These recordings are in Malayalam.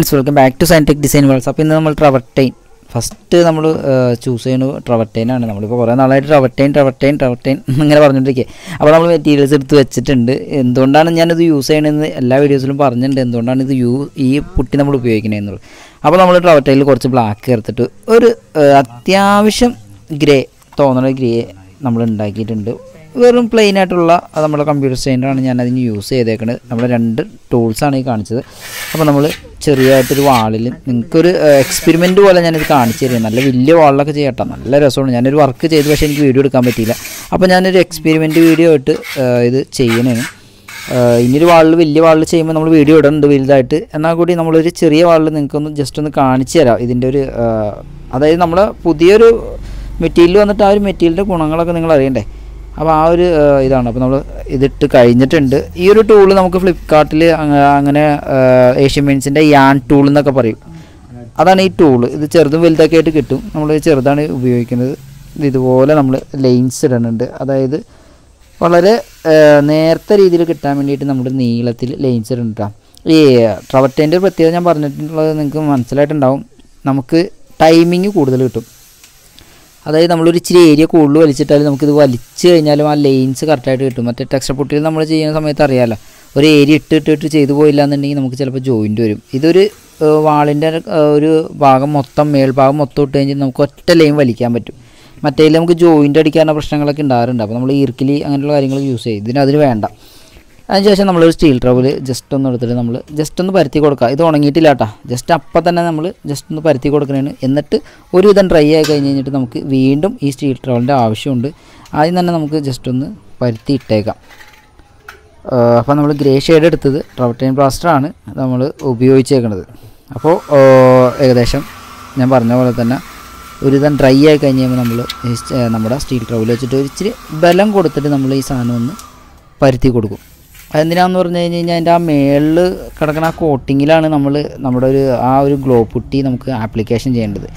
friends welcome back to scientific design worlds അപ്പോൾ ഇന്ന് നമ്മൾ ട്രവർട്ടൈൻ ഫസ്റ്റ് നമ്മൾ ചൂസ് ചെയ്യുന്നത് ട്രവർട്ടൈനാണ് നമ്മളിപ്പോൾ കുറേ നാളായിട്ട് ട്രവർട്ടൈൻ ട്രവർട്ടൈൻ ട്രവർട്ടൈൻ ഇങ്ങനെ പറഞ്ഞിട്ടിരിക്കുക അപ്പോൾ നമ്മൾ മെറ്റീരിയൽസ് എടുത്ത് വെച്ചിട്ടുണ്ട് എന്തുകൊണ്ടാണ് ഞാനിത് യൂസ് ചെയ്യണമെന്ന് എല്ലാ വീഡിയോസിലും പറഞ്ഞിട്ടുണ്ട് എന്തുകൊണ്ടാണ് ഇത് യൂ ഈ പുട്ടി നമ്മൾ ഉപയോഗിക്കണമെന്നുള്ളത് അപ്പോൾ നമ്മൾ ട്രവർട്ടൈനിൽ കുറച്ച് ബ്ലാക്ക് ചേർത്തിട്ട് ഒരു അത്യാവശ്യം ഗ്രേ തോന്നുന്ന ഗ്രേ നമ്മൾ ഉണ്ടാക്കിയിട്ടുണ്ട് വെറും പ്ലെയിൻ ആയിട്ടുള്ള നമ്മുടെ കമ്പ്യൂട്ടർ സ്റ്റാൻഡാണ് ഞാൻ അതിന് യൂസ് ചെയ്തേക്കുന്നത് നമ്മുടെ രണ്ട് ടൂൾസാണ് ഈ കാണിച്ചത് അപ്പോൾ നമ്മൾ ചെറിയതായിട്ടൊരു വാളിൽ നിങ്ങൾക്കൊരു എക്സ്പെരിമെൻറ്റ് പോലെ ഞാനിത് കാണിച്ചു തരുന്നത് നല്ല വലിയ വാളിലൊക്കെ ചെയ്യട്ടെ നല്ല രസമാണ് ഞാനൊരു വർക്ക് ചെയ്ത് പക്ഷേ എനിക്ക് വീഡിയോ എടുക്കാൻ പറ്റിയില്ല അപ്പോൾ ഞാനൊരു എക്സ്പെരിമെൻറ്റ് വീഡിയോ ആയിട്ട് ഇത് ചെയ്യണേന് ഇനിയൊരു വാളിൽ വലിയ വാളിൽ ചെയ്യുമ്പോൾ നമ്മൾ വീഡിയോ ഇടുന്നുണ്ട് വലുതായിട്ട് എന്നാൽ കൂടി നമ്മളൊരു ചെറിയ വാളിൽ നിങ്ങൾക്കൊന്ന് ജസ്റ്റ് ഒന്ന് കാണിച്ചു തരാം ഇതിൻ്റെ ഒരു അതായത് നമ്മൾ പുതിയൊരു മെറ്റീരിയൽ വന്നിട്ട് ആ ഒരു മെറ്റീരിയലിൻ്റെ ഗുണങ്ങളൊക്കെ നിങ്ങൾ അറിയണ്ടേ അപ്പോൾ ആ ഒരു ഇതാണ് അപ്പോൾ നമ്മൾ ഇതിട്ട് കഴിഞ്ഞിട്ടുണ്ട് ഈ ഒരു ടൂൾ നമുക്ക് ഫ്ലിപ്കാർട്ടിൽ അങ്ങനെ ഏഷ്യൻ പെയിൻസിൻ്റെ യാൻ ടൂൾ എന്നൊക്കെ പറയും അതാണ് ഈ ടൂൾ ഇത് ചെറുതും വലുതൊക്കെ ആയിട്ട് കിട്ടും നമ്മൾ ചെറുതാണ് ഉപയോഗിക്കുന്നത് ഇതുപോലെ നമ്മൾ ലൈൻസ് ഇടുന്നുണ്ട് അതായത് വളരെ നേരത്തെ രീതിയിൽ കിട്ടാൻ വേണ്ടിയിട്ട് നമ്മൾ നീളത്തിൽ ലൈൻസ് ഇടുന്നുണ്ട് ഈ ട്രവറ്റേൻ്റെ പ്രത്യേകത ഞാൻ പറഞ്ഞിട്ടുള്ളത് നിങ്ങൾക്ക് മനസ്സിലായിട്ടുണ്ടാവും നമുക്ക് ടൈമിങ് കൂടുതൽ കിട്ടും അതായത് നമ്മളൊരു ഇച്ചിരി ഏരിയ കൂടുതൽ വലിച്ചിട്ടാലും നമുക്കിത് വലിച്ചു കഴിഞ്ഞാലും ആ ലൈൻസ് കറക്റ്റായിട്ട് കിട്ടും മറ്റേ ടെക്സ്റ്റർ പൊട്ടിയിൽ നമ്മൾ ചെയ്യുന്ന സമയത്ത് അറിയാമല്ലോ ഒരു ഏരിയ ഇട്ട് ഇട്ട് ഇട്ട് ചെയ്തു പോയില്ല എന്നുണ്ടെങ്കിൽ നമുക്ക് ചിലപ്പോൾ ജോയിൻറ്റ് വരും ഇതൊരു വാളിൻ്റെ ഒരു ഭാഗം മൊത്തം മേൽഭാഗം മൊത്തം ഇട്ട് കഴിഞ്ഞാൽ നമുക്ക് ഒറ്റ ലൈൻ വലിക്കാൻ പറ്റും മറ്റേ നമുക്ക് ജോയിൻ്റ് അടിക്കാനുള്ള പ്രശ്നങ്ങളൊക്കെ ഉണ്ടാകാറുണ്ട് അപ്പോൾ നമ്മൾ ഈർക്കിലി അങ്ങനെയുള്ള കാര്യങ്ങൾ യൂസ് ചെയ്യും ഇതിന് അതിന് വേണ്ട അതിനുശേഷം നമ്മൾ ഒരു സ്റ്റീൽ ട്രവല് ജസ്റ്റ് ഒന്ന് എടുത്തിട്ട് നമ്മൾ ജസ്റ്റ് ഒന്ന് പരത്തി കൊടുക്കുക ഇത് ഉണങ്ങിയിട്ടില്ല ജസ്റ്റ് അപ്പം തന്നെ നമ്മൾ ജസ്റ്റ് ഒന്ന് പരത്തി കൊടുക്കുന്നതിന് എന്നിട്ട് ഒരു വിധം ഡ്രൈ ആയി കഴിഞ്ഞ് കഴിഞ്ഞിട്ട് നമുക്ക് വീണ്ടും ഈ സ്റ്റീൽ ട്രവലിൻ്റെ ആവശ്യമുണ്ട് ആദ്യം തന്നെ നമുക്ക് ജസ്റ്റ് ഒന്ന് പരത്തി ഇട്ടേക്കാം അപ്പോൾ നമ്മൾ ഗ്രേ ഷെയ്ഡ് എടുത്തത് ട്രവട്ടൈൻ പ്ലാസ്റ്ററാണ് നമ്മൾ ഉപയോഗിച്ചേക്കുന്നത് അപ്പോൾ ഏകദേശം ഞാൻ പറഞ്ഞ പോലെ തന്നെ ഒരു വിധം ഡ്രൈ ആയി കഴിഞ്ഞ് കഴിയുമ്പോൾ നമ്മൾ നമ്മുടെ സ്റ്റീൽ ട്രൗവിൽ വെച്ചിട്ട് ഒരിച്ചിരി ബലം കൊടുത്തിട്ട് നമ്മൾ ഈ സാധനം ഒന്ന് പരുത്തി കൊടുക്കും അതെന്തിനാന്ന് പറഞ്ഞു കഴിഞ്ഞ് കഴിഞ്ഞാൽ അതിൻ്റെ ആ മേളിൽ കിടക്കുന്ന ആ കോട്ടിങ്ങിലാണ് നമ്മൾ നമ്മുടെ ഒരു ആ ഒരു ഗ്ലോ പുട്ടി നമുക്ക് ആപ്ലിക്കേഷൻ ചെയ്യേണ്ടത്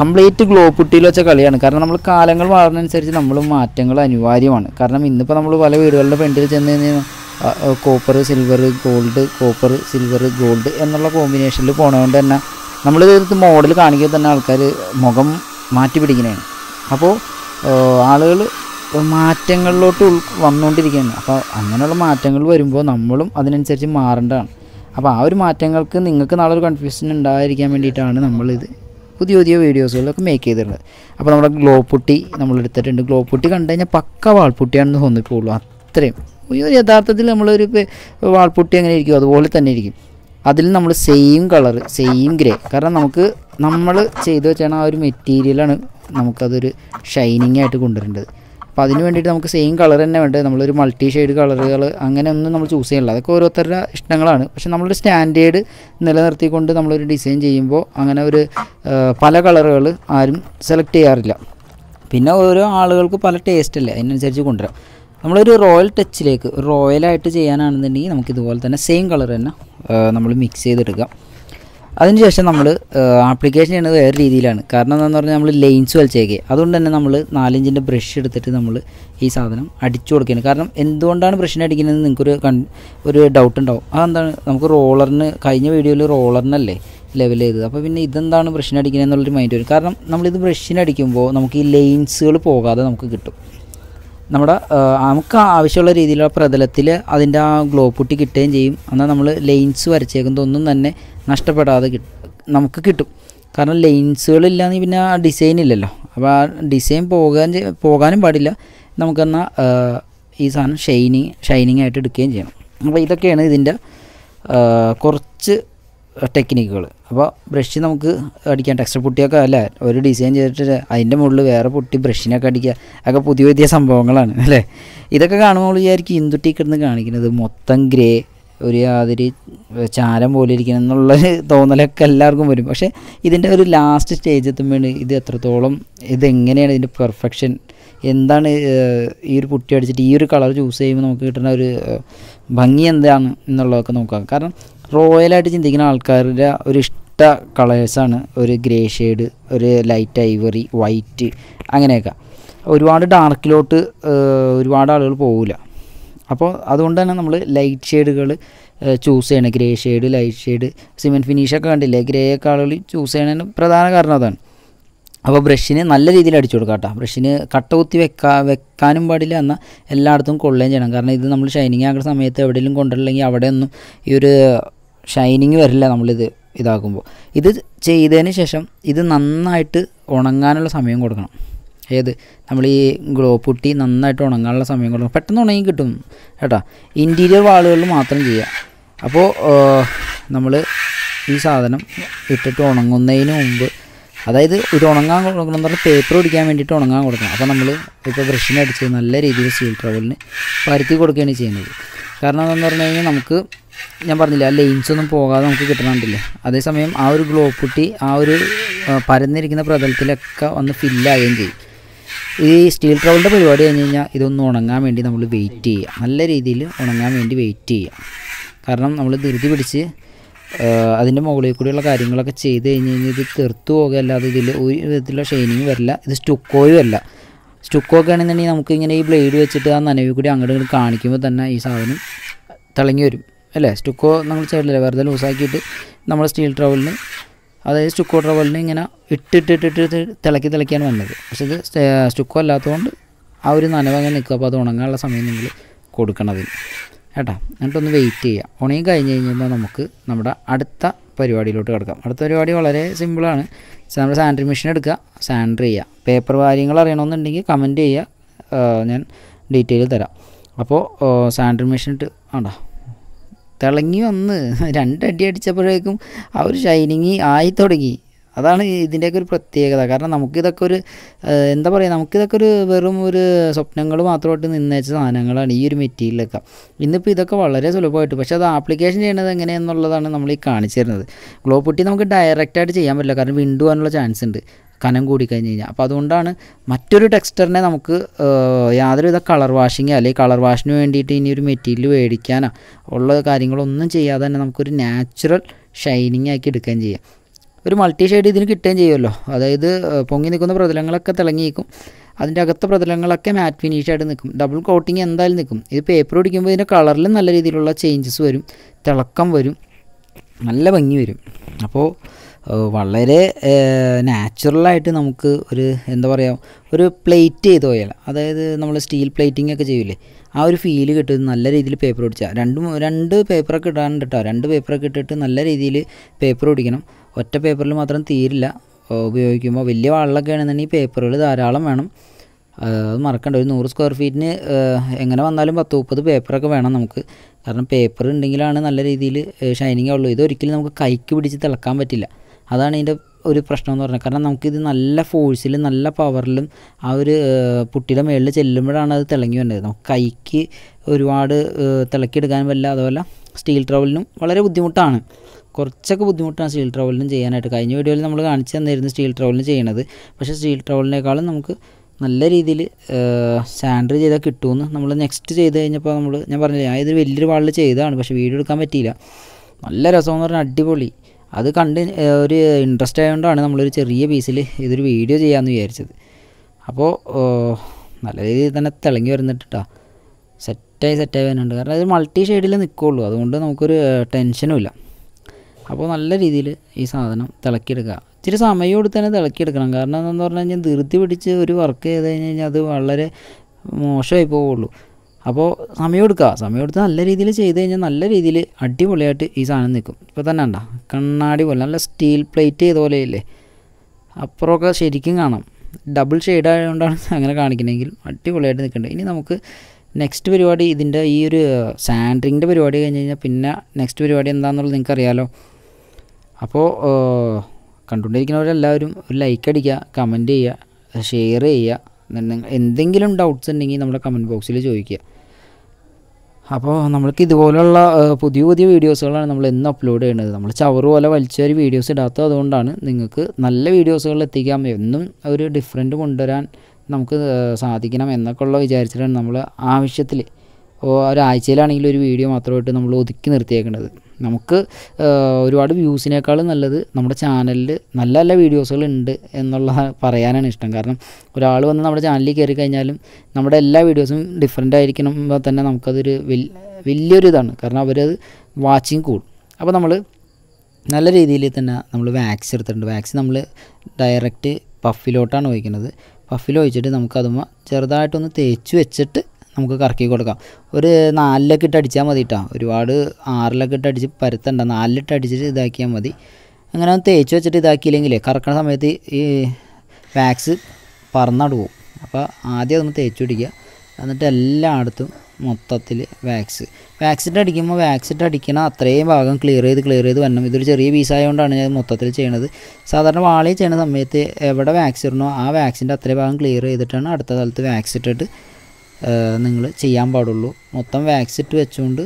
കംപ്ലീറ്റ് ഗ്ലോ പുട്ടിയിൽ വെച്ച കളിയാണ് കാരണം നമ്മൾ കാലങ്ങൾ മാറുന്നതനുസരിച്ച് നമ്മൾ മാറ്റങ്ങൾ അനിവാര്യമാണ് കാരണം ഇന്നിപ്പോൾ നമ്മൾ പല വീടുകളുടെ ഫ്രണ്ടിൽ ചെന്ന് കഴിഞ്ഞാൽ copper silver gold copper silver gold എന്നുള്ള കോമ്പിനേഷനിൽ പോണതുകൊണ്ട് തന്നെ നമ്മൾ തീർത്ത് മോഡൽ കാണിക്കുക തന്നെ ആൾക്കാർ മുഖം മാറ്റി പിടിക്കുന്നതാണ് അപ്പോൾ ആളുകൾ മാറ്റങ്ങളിലോട്ട് ഉൾ വന്നുകൊണ്ടിരിക്കുകയാണ് അപ്പോൾ അങ്ങനെയുള്ള മാറ്റങ്ങൾ വരുമ്പോൾ നമ്മളും അതിനനുസരിച്ച് മാറേണ്ടതാണ് അപ്പോൾ ആ ഒരു മാറ്റങ്ങൾക്ക് നിങ്ങൾക്ക് നാളെ ഒരു കൺഫ്യൂഷൻ ഉണ്ടായിരിക്കാൻ വേണ്ടിയിട്ടാണ് നമ്മളിത് പുതിയ പുതിയ വീഡിയോസുകളൊക്കെ മേക്ക് ചെയ്തിട്ടുള്ളത് അപ്പോൾ നമ്മുടെ ഗ്ലോ പുട്ടി നമ്മൾ എടുത്തിട്ടുണ്ട് ഗ്ലോ പുട്ടി കണ്ടു കഴിഞ്ഞാൽ പക്ക വാൾപുട്ടിയാണെന്ന് തോന്നിപ്പോളൂ അത്രയും യഥാർത്ഥത്തിൽ നമ്മളൊരു വാൾപുട്ടി അങ്ങനെ ഇരിക്കും അതുപോലെ തന്നെ ഇരിക്കും അതിൽ നമ്മൾ സെയിം കളർ സെയിം ഗ്രേ കാരണം നമുക്ക് നമ്മൾ ചെയ്തു വെച്ചാണ് ആ ഒരു മെറ്റീരിയലാണ് നമുക്കതൊരു ഷൈനിങ് ആയിട്ട് കൊണ്ടുവരേണ്ടത് അപ്പം അതിന് വേണ്ടിയിട്ട് നമുക്ക് സെയിം കളർ തന്നെ വേണ്ടത് നമ്മളൊരു മൾട്ടി ഷെയ്ഡ് കളറുകൾ അങ്ങനെയൊന്നും നമ്മൾ ചൂസ് ചെയ്യണില്ല അതൊക്കെ ഓരോരുത്തരുടെ ഇഷ്ടങ്ങളാണ് പക്ഷെ നമ്മളൊരു സ്റ്റാൻഡേർഡ് നിലനിർത്തിക്കൊണ്ട് നമ്മളൊരു ഡിസൈൻ ചെയ്യുമ്പോൾ അങ്ങനെ ഒരു പല കളറുകൾ ആരും സെലക്ട് ചെയ്യാറില്ല പിന്നെ ഓരോ ആളുകൾക്ക് പല ടേസ്റ്റ് അല്ലേ അതിനനുസരിച്ച് കൊണ്ടുവരാം നമ്മളൊരു റോയൽ ടച്ചിലേക്ക് റോയലായിട്ട് ചെയ്യാനാണെന്നുണ്ടെങ്കിൽ നമുക്ക് ഇതുപോലെ തന്നെ സെയിം കളർ തന്നെ നമ്മൾ മിക്സ് ചെയ്തെടുക്കാം അതിനുശേഷം നമ്മൾ ആപ്ലിക്കേഷൻ ചെയ്യുന്നത് വേറെ രീതിയിലാണ് കാരണം എന്താണെന്ന് പറഞ്ഞാൽ നമ്മൾ ലൈൻസ് വലിച്ചേക്കുക അതുകൊണ്ട് തന്നെ നമ്മൾ നാലിഞ്ചിൻ്റെ ബ്രഷ് എടുത്തിട്ട് നമ്മൾ ഈ സാധനം അടിച്ചു കൊടുക്കുകയാണ് കാരണം എന്തുകൊണ്ടാണ് ബ്രഷിനെ അടിക്കുന്നതെന്ന് നിങ്ങൾക്കൊരു കൺ ഒരു ഡൗട്ട് ഉണ്ടാവും അതെന്താണ് നമുക്ക് റോളറിന് കഴിഞ്ഞ വീഡിയോയിൽ റോളറിനല്ലേ ലെവൽ ചെയ്തത് അപ്പോൾ പിന്നെ ഇതെന്താണ് ബ്രഷിന് അടിക്കുന്നത് എന്നുള്ളൊരു മൈൻഡ് വരും കാരണം നമ്മളിത് ബ്രഷിനടിക്കുമ്പോൾ നമുക്ക് ഈ ലൈൻസുകൾ പോകാതെ നമുക്ക് കിട്ടും നമ്മുടെ നമുക്ക് ആവശ്യമുള്ള രീതിയിലുള്ള പ്രതലത്തിൽ അതിൻ്റെ ആ ഗ്ലോ പൊട്ടി കിട്ടുകയും ചെയ്യും എന്നാൽ നമ്മൾ ലൈൻസ് ഒന്നും തന്നെ നഷ്ടപ്പെടാതെ നമുക്ക് കിട്ടും കാരണം ലൈൻസുകളില്ലാന്ന് പിന്നെ ആ ഡിസൈൻ ഇല്ലല്ലോ അപ്പോൾ ആ ഡിസൈൻ പോകാൻ പോകാനും പാടില്ല നമുക്കെന്നാൽ ഈ സാധനം ഷൈനിങ് ഷൈനിങ് ആയിട്ട് എടുക്കുകയും ചെയ്യണം അപ്പോൾ ഇതൊക്കെയാണ് ഇതിൻ്റെ കുറച്ച് ടെക്നിക്കുകൾ അപ്പോൾ ബ്രഷ് നമുക്ക് അടിക്കാം ടെക്സ്റ്റർ പുട്ടിയൊക്കെ അല്ലേ ഒരു ഡിസൈൻ ചെയ്തിട്ട് അതിൻ്റെ മുകളിൽ വേറെ പുട്ടി ബ്രഷിനൊക്കെ അടിക്കുക അതൊക്കെ പുതിയ പുതിയ സംഭവങ്ങളാണ് അല്ലേ ഇതൊക്കെ കാണുമ്പോൾ വിചാരിക്കും ഇന്ദുട്ടി കിടന്ന് കാണിക്കുന്നത് മൊത്തം ഗ്രേ ഒരു യാതൊരു ചാരം പോലെ ഇരിക്കണം എന്നുള്ളൊരു തോന്നലൊക്കെ എല്ലാവർക്കും വരും പക്ഷേ ഇതിൻ്റെ ഒരു ലാസ്റ്റ് സ്റ്റേജ് എത്തുമ്പോഴാണ് ഇത് എത്രത്തോളം ഇതെങ്ങനെയാണ് ഇതിൻ്റെ പെർഫെക്ഷൻ എന്താണ് ഈ ഒരു കുട്ടി അടിച്ചിട്ട് ഈ ഒരു കളർ ചൂസ് ചെയ്യുമ്പോൾ നമുക്ക് കിട്ടുന്ന ഒരു ഭംഗി എന്താണ് എന്നുള്ളതൊക്കെ നോക്കാം കാരണം റോയലായിട്ട് ചിന്തിക്കുന്ന ആൾക്കാരുടെ ഒരു ഇഷ്ട കളേഴ്സാണ് ഒരു ഗ്രേ ഷെയ്ഡ് ഒരു ലൈറ്റ് ഐവറി വൈറ്റ് അങ്ങനെയൊക്കെ ഒരുപാട് ഡാർക്കിലോട്ട് ഒരുപാട് ആളുകൾ പോകില്ല അപ്പോൾ അതുകൊണ്ട് തന്നെ നമ്മൾ ലൈറ്റ് ഷെയ്ഡുകൾ ചൂസ് ചെയ്യണം grey shade light shade cement ഫിനിഷൊക്കെ കണ്ടില്ലേ ഗ്രേ ഒക്കെ ആളുകൾ ചൂസ് ചെയ്യണതിന് പ്രധാന കാരണം അതാണ് അപ്പോൾ ബ്രഷിന് നല്ല രീതിയിൽ അടിച്ചു കൊടുക്കുക കേട്ടോ ബ്രഷിന് കട്ട കുത്തി വെക്കാ വെക്കാനും പാടില്ല എന്നാൽ എല്ലായിടത്തും കൊള്ളുകയും ചെയ്യണം കാരണം ഇത് നമ്മൾ ഷൈനിങ് ആക്കുന്ന സമയത്ത് എവിടെയെങ്കിലും കൊണ്ടില്ലെങ്കിൽ അവിടെയൊന്നും ഈ ഒരു ഷൈനിങ് വരില്ല നമ്മളിത് ഇതാക്കുമ്പോൾ ഇത് ചെയ്തതിന് ശേഷം ഇത് നന്നായിട്ട് ഉണങ്ങാനുള്ള സമയം കൊടുക്കണം ഏത് നമ്മൾ ഈ ഗ്ലോ പുട്ടി നന്നായിട്ട് ഉണങ്ങാനുള്ള സമയം കൊടുക്കണം പെട്ടെന്ന് ഉണങ്ങി കിട്ടും കേട്ടോ ഇൻറ്റീരിയർ വാളുകളിൽ മാത്രം ചെയ്യുക അപ്പോൾ നമ്മൾ ഈ സാധനം ഇട്ടിട്ട് ഉണങ്ങുന്നതിന് മുമ്പ് അതായത് ഇത് ഉണങ്ങാൻ കൊടുക്കണം എന്ന് പറഞ്ഞാൽ പേപ്പർ പിടിക്കാൻ വേണ്ടിയിട്ട് ഉണങ്ങാൻ കൊടുക്കണം അപ്പോൾ നമ്മൾ ഇപ്പോൾ ബ്രഷിനെ അടിച്ച് നല്ല രീതിയിൽ സീൽ ട്രവലിന് പരത്തി കൊടുക്കുകയാണ് ചെയ്യുന്നത് കാരണം എന്താണെന്ന് പറഞ്ഞു കഴിഞ്ഞാൽ നമുക്ക് ഞാൻ പറഞ്ഞില്ല ആ ലെയിൻസ് ഒന്നും പോകാതെ നമുക്ക് കിട്ടണമെന്നില്ല അതേസമയം ആ ഒരു ഗ്ലോ പുട്ടി ആ ഒരു പരന്നിരിക്കുന്ന പ്രതലത്തിലൊക്കെ ഒന്ന് ഫില്ലാകുകയും ചെയ്യും ഈ സ്റ്റീൽ ട്രവലിൻ്റെ പരിപാടി കഴിഞ്ഞ് കഴിഞ്ഞാൽ ഇതൊന്ന് ഉണങ്ങാൻ വേണ്ടി നമ്മൾ വെയിറ്റ് ചെയ്യുക നല്ല രീതിയിൽ ഉണങ്ങാൻ വേണ്ടി വെയിറ്റ് ചെയ്യുക കാരണം നമ്മൾ ധൃതി പിടിച്ച് അതിൻ്റെ മുകളിൽ കൂടിയുള്ള കാര്യങ്ങളൊക്കെ ചെയ്ത് കഴിഞ്ഞ് കഴിഞ്ഞാൽ ഇത് തെർത്തു പോകുക അത് ഇതിൽ ഒരു വിധത്തിലുള്ള ഷൈനിങ് വരില്ല ഇത് സ്റ്റുക്കോയും അല്ല സ്റ്റുക്കോക്കെ ആണെന്നുണ്ടെങ്കിൽ നമുക്ക് ഇങ്ങനെ ഈ ബ്ലേഡ് വെച്ചിട്ട് ആ നനവി കൂടി അങ്ങോട്ട് ഇങ്ങനെ കാണിക്കുമ്പോൾ തന്നെ ഈ സാധനം തിളങ്ങി വരും അല്ലേ സ്റ്റുക്കോ നമ്മൾ ചെയ്യലില്ല വെറുതെ ലൂസാക്കിയിട്ട് നമ്മൾ സ്റ്റീൽ ട്രവലിന് അതായത് സ്റ്റുക്കോ ട്രവലിന് ഇങ്ങനെ ഇട്ടിട്ടിട്ടിട്ട് തിളക്കി തിളക്കിയാണ് വന്നത് പക്ഷേ ഇത് സ്റ്റുക്കോ അല്ലാത്തതുകൊണ്ട് ആ ഒരു അങ്ങനെ നിൽക്കുക അപ്പോൾ അത് ഉണങ്ങാനുള്ള സമയം നിങ്ങൾ കൊടുക്കണം അതിന് കേട്ടോ എന്നിട്ടൊന്ന് വെയിറ്റ് ചെയ്യുക ഉണങ്ങി കഴിഞ്ഞ് കഴിഞ്ഞാൽ നമുക്ക് നമ്മുടെ അടുത്ത പരിപാടിയിലോട്ട് കിടക്കാം അടുത്ത പരിപാടി വളരെ സിമ്പിളാണ് നമ്മൾ സാനിറ്ററി മെഷീൻ എടുക്കുക സാനിറ്ററി ചെയ്യുക പേപ്പർ കാര്യങ്ങൾ അറിയണമെന്നുണ്ടെങ്കിൽ കമൻറ്റ് ചെയ്യുക ഞാൻ ഡീറ്റെയിൽ തരാം അപ്പോൾ സാനിറ്ററി മെഷീൻ ഇട്ട് ആണ്ടോ തിളങ്ങി വന്ന് രണ്ടടി അടിച്ചപ്പോഴേക്കും ആ ഒരു ഷൈനിങ് ആയി തുടങ്ങി അതാണ് ഇതിൻ്റെയൊക്കെ ഒരു പ്രത്യേകത കാരണം നമുക്കിതൊക്കെ ഒരു എന്താ പറയുക നമുക്കിതൊക്കെ ഒരു വെറും ഒരു സ്വപ്നങ്ങൾ മാത്രമായിട്ട് നിന്നേച്ച സാധനങ്ങളാണ് ഈ ഒരു മെറ്റീരിയലൊക്കെ ഇന്നിപ്പോൾ ഇതൊക്കെ വളരെ സുലഭമായിട്ട് പക്ഷേ അത് ആപ്ലിക്കേഷൻ ചെയ്യണത് എങ്ങനെയെന്നുള്ളതാണ് നമ്മൾ ഈ കാണിച്ചു തരുന്നത് ഗ്ലോ പൊട്ടി നമുക്ക് ഡയറക്റ്റായിട്ട് ചെയ്യാൻ പറ്റില്ല കാരണം വിൻഡു പോകാനുള്ള ചാൻസ് ഉണ്ട് കനം കൂടിക്കഴിഞ്ഞ് കഴിഞ്ഞാൽ അപ്പോൾ അതുകൊണ്ടാണ് മറ്റൊരു ടെക്സ്റ്ററിനെ നമുക്ക് യാതൊരുവിധ കളർ വാഷിങ് അല്ലെങ്കിൽ കളർ വാഷിന് വേണ്ടിയിട്ട് ഇനി ഒരു മെറ്റീരിയൽ മേടിക്കാനോ ഉള്ള കാര്യങ്ങളൊന്നും ചെയ്യാതെ തന്നെ നമുക്കൊരു നാച്ചുറൽ ഷൈനിങ് ആക്കി എടുക്കുകയും ചെയ്യാം ഒരു മൾട്ടി ഷെയ്ഡ് ഇതിന് കിട്ടുകയും ചെയ്യുമല്ലോ അതായത് പൊങ്ങി നിൽക്കുന്ന പ്രതലങ്ങളൊക്കെ തിളങ്ങിയിരിക്കും അതിൻ്റെ അകത്തെ പ്രതലങ്ങളൊക്കെ മാറ്റ് ഫിനിഷായിട്ട് നിൽക്കും ഡബിൾ കോട്ടിങ് എന്തായാലും നിൽക്കും ഇത് പേപ്പർ ഓടിക്കുമ്പോൾ ഇതിൻ്റെ കളറിലും നല്ല രീതിയിലുള്ള ചേഞ്ചസ് വരും തിളക്കം വരും നല്ല ഭംഗി വരും അപ്പോൾ വളരെ നാച്ചുറലായിട്ട് നമുക്ക് ഒരു എന്താ പറയുക ഒരു പ്ലേറ്റ് ചെയ്ത് പോയാൽ അതായത് നമ്മൾ സ്റ്റീൽ പ്ലേറ്റിംഗ് ഒക്കെ ചെയ്യില്ലേ ആ ഒരു ഫീല് കിട്ടും നല്ല രീതിയിൽ പേപ്പർ ഒടിച്ചാൽ രണ്ടും രണ്ട് പേപ്പറൊക്കെ ഇടാണ്ട് കേട്ടോ രണ്ട് പേപ്പറൊക്കെ ഇട്ടിട്ട് നല്ല രീതിയിൽ പേപ്പർ ഒടിക്കണം ഒറ്റ പേപ്പറിൽ മാത്രം തീരില്ല ഉപയോഗിക്കുമ്പോൾ വലിയ വാളിലൊക്കെ ആണെന്നുണ്ടെങ്കിൽ പേപ്പറുകൾ ധാരാളം വേണം അത് മറക്കണ്ട ഒരു നൂറ് സ്ക്വയർ ഫീറ്റിന് എങ്ങനെ വന്നാലും പത്ത് മുപ്പത് പേപ്പറൊക്കെ വേണം നമുക്ക് കാരണം പേപ്പർ ഉണ്ടെങ്കിലാണ് നല്ല രീതിയിൽ ഷൈനിങ് ഉള്ളൂ ഇതൊരിക്കലും നമുക്ക് കൈക്ക് പിടിച്ച് തിളക്കാൻ പറ്റില്ല അതാണ് ഇതിൻ്റെ ഒരു പ്രശ്നം എന്ന് പറഞ്ഞാൽ കാരണം നമുക്കിത് നല്ല ഫോഴ്സിലും നല്ല പവറിലും ആ ഒരു പുട്ടിയുടെ മേളിൽ ചെല്ലുമ്പോഴാണ് അത് തിളങ്ങി വരുന്നത് നമുക്ക് കൈക്ക് ഒരുപാട് തിളക്കിയെടുക്കാൻ പറ്റില്ല അതുപോലെ സ്റ്റീൽ ട്രവലിനും വളരെ ബുദ്ധിമുട്ടാണ് കുറച്ചൊക്കെ ബുദ്ധിമുട്ടാണ് സ്റ്റീൽ ട്രവലിനും ചെയ്യാനായിട്ട് കഴിഞ്ഞ വീഡിയോയിൽ നമ്മൾ കാണിച്ചു തന്നിരുന്നു സ്റ്റീൽ ട്രവലിന് ചെയ്യണത് പക്ഷേ സ്റ്റീൽ ട്രവലിനേക്കാളും നമുക്ക് നല്ല രീതിയിൽ സാൻഡറി ചെയ്താൽ കിട്ടുമെന്ന് നമ്മൾ നെക്സ്റ്റ് ചെയ്ത് കഴിഞ്ഞപ്പോൾ നമ്മൾ ഞാൻ പറഞ്ഞില്ല ഞാൻ ഇതൊരു വലിയൊരു വാളിൽ ചെയ്തതാണ് പക്ഷേ വീഡിയോ എടുക്കാൻ പറ്റിയില്ല നല്ല രസം എന്ന് പറഞ്ഞാൽ അടിപൊളി അത് കണ്ട് ഒരു ഇൻട്രസ്റ്റ് ആയതുകൊണ്ടാണ് നമ്മളൊരു ചെറിയ പീസിൽ ഇതൊരു വീഡിയോ ചെയ്യാമെന്ന് വിചാരിച്ചത് അപ്പോൾ നല്ല രീതിയിൽ തന്നെ തിളങ്ങി വരുന്നിട്ടാ സെറ്റായി സെറ്റായി വരുന്നുണ്ട് കാരണം അത് മൾട്ടി ഷെയ്ഡിൽ നിൽക്കുള്ളൂ അതുകൊണ്ട് നമുക്കൊരു ടെൻഷനും ഇല്ല അപ്പോൾ നല്ല രീതിയിൽ ഈ സാധനം തിളക്കിയെടുക്കുക ഇച്ചിരി സമയം എടുത്ത് തന്നെ തിളക്കിയെടുക്കണം കാരണം എന്താണെന്ന് പറഞ്ഞു കഴിഞ്ഞാൽ ധൃതി പിടിച്ച് ഒരു വർക്ക് ചെയ്ത് കഴിഞ്ഞ് കഴിഞ്ഞാൽ അത് വളരെ മോശമായി പോവുള്ളൂ അപ്പോൾ സമയം എടുക്കുക സമയം എടുത്ത് നല്ല രീതിയിൽ ചെയ്ത് കഴിഞ്ഞാൽ നല്ല രീതിയിൽ അടിപൊളിയായിട്ട് ഈ സാധനം നിൽക്കും ഇപ്പോൾ തന്നെ ഉണ്ട കണ്ണാടി പോലെ നല്ല സ്റ്റീൽ പ്ലേറ്റ് ചെയ്ത പോലെ ഇല്ലേ അപ്പുറമൊക്കെ ശരിക്കും കാണാം ഡബിൾ ഷെയ്ഡ് ആയതുകൊണ്ടാണ് അങ്ങനെ കാണിക്കുന്നതെങ്കിൽ അടിപൊളിയായിട്ട് നിൽക്കേണ്ടത് ഇനി നമുക്ക് നെക്സ്റ്റ് പരിപാടി ഇതിൻ്റെ ഈ ഒരു സാൻഡ്രിങ്ങിൻ്റെ പരിപാടി കഴിഞ്ഞ് കഴിഞ്ഞാൽ പിന്നെ നെക്സ്റ്റ് പരിപാടി എന്താണെന്നുള്ളത് നിങ്ങൾക്കറിയാമല്ലോ അപ്പോൾ കണ്ടുകൊണ്ടിരിക്കുന്നവരെല്ലാവരും ഒരു ലൈക്ക് അടിക്കുക കമൻറ്റ് ചെയ്യുക ഷെയർ ചെയ്യുക എന്തെങ്കിലും ഡൗട്ട്സ് ഉണ്ടെങ്കിൽ നമ്മുടെ കമൻറ്റ് ബോക്സിൽ ചോദിക്കുക അപ്പോൾ നമ്മൾക്ക് ഇതുപോലുള്ള പുതിയ പുതിയ വീഡിയോസുകളാണ് നമ്മൾ എന്നും അപ്ലോഡ് ചെയ്യുന്നത് നമ്മൾ ചവറ് പോലെ വലിച്ചൊരു വീഡിയോസ് ഇടാത്തത് അതുകൊണ്ടാണ് നിങ്ങൾക്ക് നല്ല വീഡിയോസുകൾ എത്തിക്കാം എന്നും ഒരു ഡിഫറെൻറ്റ് കൊണ്ടുവരാൻ നമുക്ക് സാധിക്കണം എന്നൊക്കെയുള്ള വിചാരിച്ചിട്ടാണ് നമ്മൾ ആവശ്യത്തിൽ ഒരാഴ്ചയിലാണെങ്കിലും ഒരു വീഡിയോ മാത്രമായിട്ട് നമ്മൾ ഒതുക്കി നിർത്തിയേക്കേണ്ടത് നമുക്ക് ഒരുപാട് വ്യൂസിനേക്കാളും നല്ലത് നമ്മുടെ ചാനലിൽ നല്ല നല്ല വീഡിയോസുകളുണ്ട് എന്നുള്ള പറയാനാണ് ഇഷ്ടം കാരണം ഒരാൾ വന്ന് നമ്മുടെ ചാനലിൽ കയറി കഴിഞ്ഞാലും നമ്മുടെ എല്ലാ വീഡിയോസും ഡിഫറെൻ്റ് ആയിരിക്കുമ്പോൾ തന്നെ നമുക്കതൊരു വലിയൊരു ഇതാണ് കാരണം അവരത് വാച്ചിങ് കൂടും അപ്പോൾ നമ്മൾ നല്ല രീതിയിൽ തന്നെ നമ്മൾ വാക്സ് എടുത്തിട്ടുണ്ട് വാക്സ് നമ്മൾ ഡയറക്റ്റ് പഫിലോട്ടാണ് ഒഴിക്കുന്നത് പഫിൽ ഒഴിച്ചിട്ട് നമുക്കതുമ്പോൾ ചെറുതായിട്ടൊന്ന് തേച്ച് വെച്ചിട്ട് നമുക്ക് കറക്കി കൊടുക്കാം ഒരു നാലിലൊക്കെ ഇട്ട് അടിച്ചാൽ മതി കേട്ടോ ഒരുപാട് ആറിലൊക്കെ ഇട്ട് അടിച്ച് പരുത്തണ്ട നാലിലിട്ട് അടിച്ചിട്ട് ഇതാക്കിയാൽ മതി അങ്ങനെ തേച്ച് വെച്ചിട്ട് ഇതാക്കിയില്ലെങ്കിലേ കറക്കണ സമയത്ത് ഈ വാക്സ് പറന്നടു അപ്പോൾ ആദ്യം അതൊന്ന് തേച്ച് പിടിക്കുക എന്നിട്ട് എല്ലായിടത്തും മൊത്തത്തിൽ വാക്സ് വാക്സിൻ്റെ അടിക്കുമ്പോൾ വാക്സിൻ്റെ അടിക്കണ അത്രയും ഭാഗം ക്ലിയർ ചെയ്ത് ക്ലിയർ ചെയ്ത് വരണം ഇതൊരു ചെറിയ പീസായതുകൊണ്ടാണ് ഞാൻ മൊത്തത്തിൽ ചെയ്യണത് സാധാരണ വാളി ചെയ്യുന്ന സമയത്ത് എവിടെ വാക്സ് ഇടണോ ആ വാക്സിൻ്റെ അത്രയും ഭാഗം ക്ലിയർ ചെയ്തിട്ടാണ് അടുത്ത സ്ഥലത്ത് വാക്സ് ഇട്ടിട്ട് നിങ്ങൾ ചെയ്യാൻ പാടുള്ളൂ മൊത്തം വാക്സ് ഇട്ട് വെച്ചുകൊണ്ട്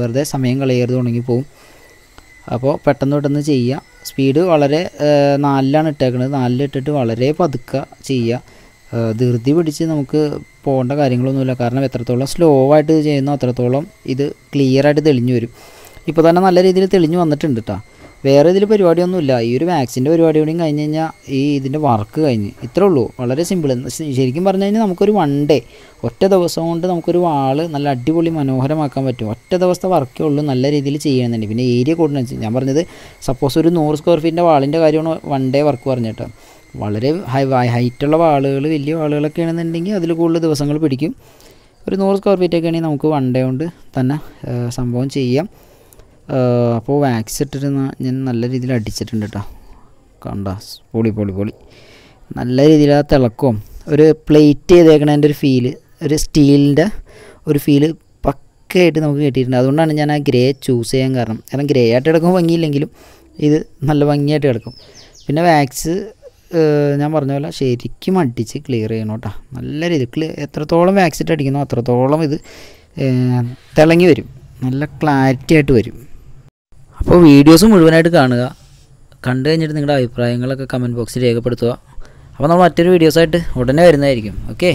വെറുതെ സമയം കളയരുത് ഉണങ്ങി പോവും അപ്പോൾ പെട്ടെന്ന് പെട്ടെന്ന് ചെയ്യുക സ്പീഡ് വളരെ നാലിലാണ് ഇട്ടേക്കുന്നത് നാലിലിട്ടിട്ട് വളരെ പതുക്കുക ചെയ്യുക ധൃതി പിടിച്ച് നമുക്ക് പോകേണ്ട കാര്യങ്ങളൊന്നുമില്ല കാരണം എത്രത്തോളം സ്ലോ ആയിട്ട് ചെയ്യുന്നോ അത്രത്തോളം ഇത് ക്ലിയറായിട്ട് തെളിഞ്ഞു വരും ഇപ്പോൾ തന്നെ നല്ല രീതിയിൽ തെളിഞ്ഞു വന്നിട്ടുണ്ട് കേട്ടോ വേറെ ഇതിൽ പരിപാടിയൊന്നും ഇല്ല ഈ ഒരു വാക്സിൻ്റെ പരിപാടി കൂടി കഴിഞ്ഞ് കഴിഞ്ഞാൽ ഈ ഇതിൻ്റെ വർക്ക് കഴിഞ്ഞ് ഇത്രേ ഉള്ളൂ വളരെ സിമ്പിൾ ശരിക്കും പറഞ്ഞു കഴിഞ്ഞാൽ നമുക്കൊരു വൺ ഡേ ഒറ്റ ദിവസം കൊണ്ട് നമുക്കൊരു വാള് നല്ല അടിപൊളി മനോഹരമാക്കാൻ പറ്റും ഒറ്റ ദിവസത്തെ വർക്കേ ഉള്ളൂ നല്ല രീതിയിൽ ചെയ്യണമെന്നുണ്ട് പിന്നെ ഏരിയ കോർഡിനേഷൻ ഞാൻ പറഞ്ഞത് സപ്പോസ് ഒരു നൂറ് സ്ക്വയർ ഫീറ്റിൻ്റെ വാളിൻ്റെ കാര്യമാണ് വൺ ഡേ വർക്ക് പറഞ്ഞിട്ട് വളരെ ഹൈ ഹൈറ്റുള്ള വാളുകൾ വലിയ വാളുകളൊക്കെ ആണെന്നുണ്ടെങ്കിൽ അതിൽ കൂടുതൽ ദിവസങ്ങൾ പിടിക്കും ഒരു നൂറ് സ്ക്വയർ ഫീറ്റൊക്കെ ആണെങ്കിൽ നമുക്ക് വൺ ഡേ കൊണ്ട് തന്നെ സംഭവം ചെയ്യാം അപ്പോൾ വാക്സ് ഇട്ടിരുന്ന ഞാൻ നല്ല രീതിയിൽ അടിച്ചിട്ടുണ്ട് കേട്ടോ കണ്ട പൊളി പൊളി പൊളി നല്ല രീതിയിൽ ആ തിളക്കവും ഒരു പ്ലേറ്റ് ചെയ്തേക്കണേൻ്റെ ഒരു ഫീല് ഒരു സ്റ്റീലിൻ്റെ ഒരു ഫീല് പക്കയായിട്ട് നമുക്ക് കിട്ടിയിട്ടുണ്ട് അതുകൊണ്ടാണ് ഞാൻ ആ ഗ്രേ ചൂസ് ചെയ്യാൻ കാരണം കാരണം ഗ്രേ ആയിട്ട് കിടക്കുമ്പോൾ ഭംഗിയില്ലെങ്കിലും ഇത് നല്ല ഭംഗിയായിട്ട് കിടക്കും പിന്നെ വാക്സ് ഞാൻ പറഞ്ഞ പോലെ ശരിക്കും അടിച്ച് ക്ലിയർ ചെയ്യണം കേട്ടോ നല്ല രീതി ക്ലിയർ എത്രത്തോളം വാക്സിറ്റ് അടിക്കുന്നോ അത്രത്തോളം ഇത് തിളങ്ങി വരും നല്ല ക്ലാരിറ്റി ആയിട്ട് വരും അപ്പോൾ വീഡിയോസ് മുഴുവനായിട്ട് കാണുക കണ്ടു കഴിഞ്ഞിട്ട് നിങ്ങളുടെ അഭിപ്രായങ്ങളൊക്കെ കമൻറ്റ് ബോക്സിൽ രേഖപ്പെടുത്തുക അപ്പോൾ നമ്മൾ മറ്റൊരു വീഡിയോസായിട്ട് ഉടനെ വരുന്നതായിരിക്കും ഓക്കേ